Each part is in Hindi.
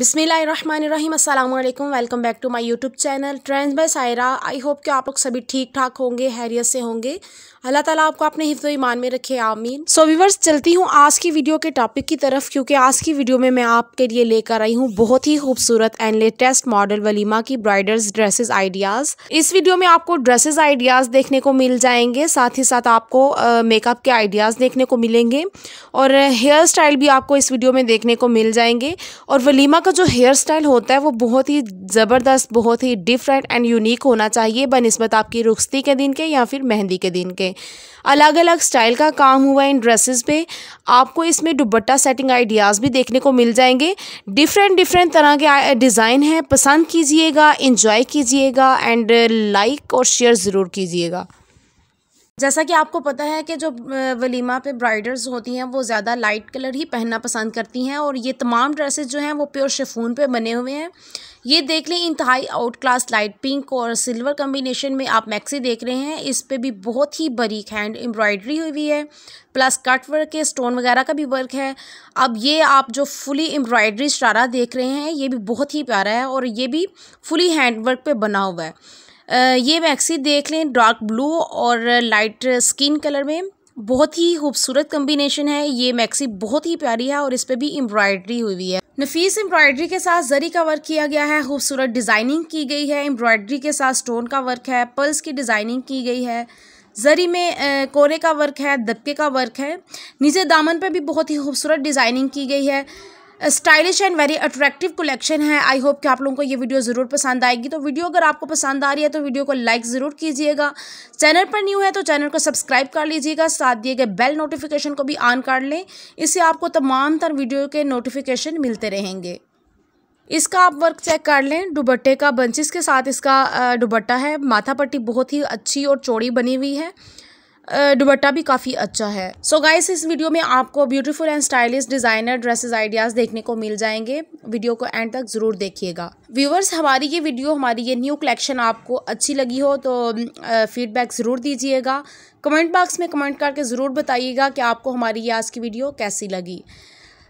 बिसमीम अल्लाम welcome back to my YouTube channel trends by Saira I hope कि आप लोग सभी ठीक ठाक होंगे हैरियत से होंगे अल्लाह ताला आपको अपने हिफ्ज ईमान में रखे आमीन सो so, चलती हूँ आज की वीडियो के टॉपिक की तरफ क्योंकि आज की वीडियो में मैं आपके लिए लेकर आई हूँ बहुत ही खूबसूरत एंड लेटेस्ट मॉडल वलीमा की ब्राइडल्स ड्रेसेस आइडियाज़ इस वीडियो में आपको ड्रेसेस आइडियाज़ देखने को मिल जाएंगे साथ ही साथ आपको मेकअप के आइडियाज़ देखने को मिलेंगे और हेयर स्टाइल भी आपको इस वीडियो में देखने को मिल जाएंगे और वलीमा का का जो हेयर स्टाइल होता है वो बहुत ही ज़बरदस्त बहुत ही डिफरेंट एंड यूनिक होना चाहिए बनस्बत आपकी रुखती के दिन के या फिर मेहंदी के दिन के अलग अलग स्टाइल का काम हुआ है इन ड्रेसेस पे आपको इसमें दुबट्टा सेटिंग आइडियाज़ भी देखने को मिल जाएंगे डिफरेंट डिफरेंट तरह के डिज़ाइन हैं पसंद कीजिएगा इंजॉय कीजिएगा एंड लाइक और शेयर ज़रूर कीजिएगा जैसा कि आपको पता है कि जो वलीमा पे ब्राइडर्स होती हैं वो ज़्यादा लाइट कलर ही पहनना पसंद करती हैं और ये तमाम ड्रेसेस जो हैं वो प्योर शेफून पे बने हुए हैं ये देख लें इंतहाई आउट क्लास लाइट पिंक और सिल्वर कम्बिनेशन में आप मैक्सी देख रहे हैं इस पर भी बहुत ही बरीक हैंड एम्ब्रॉयडरी हुई हुई है प्लस कट वर्क के स्टोन वगैरह का भी वर्क है अब ये आप जो फुली एम्ब्रॉयडरी शरारा देख रहे हैं ये भी बहुत ही प्यारा है और ये भी फुली हैंड वर्क पर बना हुआ है ये मैक्सी देख लें डार्क ब्लू और लाइट स्किन कलर में बहुत ही खूबसूरत कम्बिनेशन है ये मैक्सी बहुत ही प्यारी है और इस पर भी एम्ब्रॉयडरी हुई है नफीस एम्ब्रॉयडरी के साथ जरी का वर्क किया गया है खूबसूरत डिज़ाइनिंग की गई है एम्ब्रॉयडरी के साथ स्टोन का वर्क है पर्ल्स की डिज़ाइनिंग की गई है जरी में कोरे का वर्क है दबके का वर्क है नीचे दामन पे भी बहुत ही खूबसूरत डिज़ाइनिंग की गई है stylish and very attractive collection है आई होप कि आप लोगों को ये वीडियो ज़रूर पसंद आएगी तो वीडियो अगर आपको पसंद आ रही है तो वीडियो को लाइक ज़रूर कीजिएगा चैनल पर न्यू है तो चैनल को सब्सक्राइब कर लीजिएगा साथ दिए गए बेल नोटिफिकेशन को भी ऑन कर लें इससे आपको तमाम तर वीडियो के नोटिफिकेशन मिलते रहेंगे इसका आप वर्क चेक कर लें दुबट्टे का बंचिस के साथ इसका दुबट्टा है माथा पट्टी बहुत ही अच्छी और चौड़ी बनी हुई है दुबट्टा भी काफ़ी अच्छा है सो so गाइस इस वीडियो में आपको beautiful and stylish designer dresses ideas देखने को मिल जाएंगे वीडियो को एंड तक ज़रूर देखिएगा व्यूवर्स हमारी ये वीडियो हमारी ये न्यू कलेक्शन आपको अच्छी लगी हो तो फीडबैक ज़रूर दीजिएगा कमेंट बॉक्स में कमेंट करके ज़रूर बताइएगा कि आपको हमारी ये आज की वीडियो कैसी लगी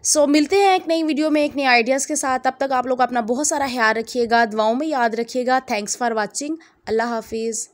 सो so, मिलते हैं एक नई वीडियो में एक नए आइडियाज़ के साथ तब तक आप लोग अपना बहुत सारा ख्याल रखिएगा दुआओं में याद रखिएगा थैंक्स फॉर वॉचिंग अल्लाह हाफिज़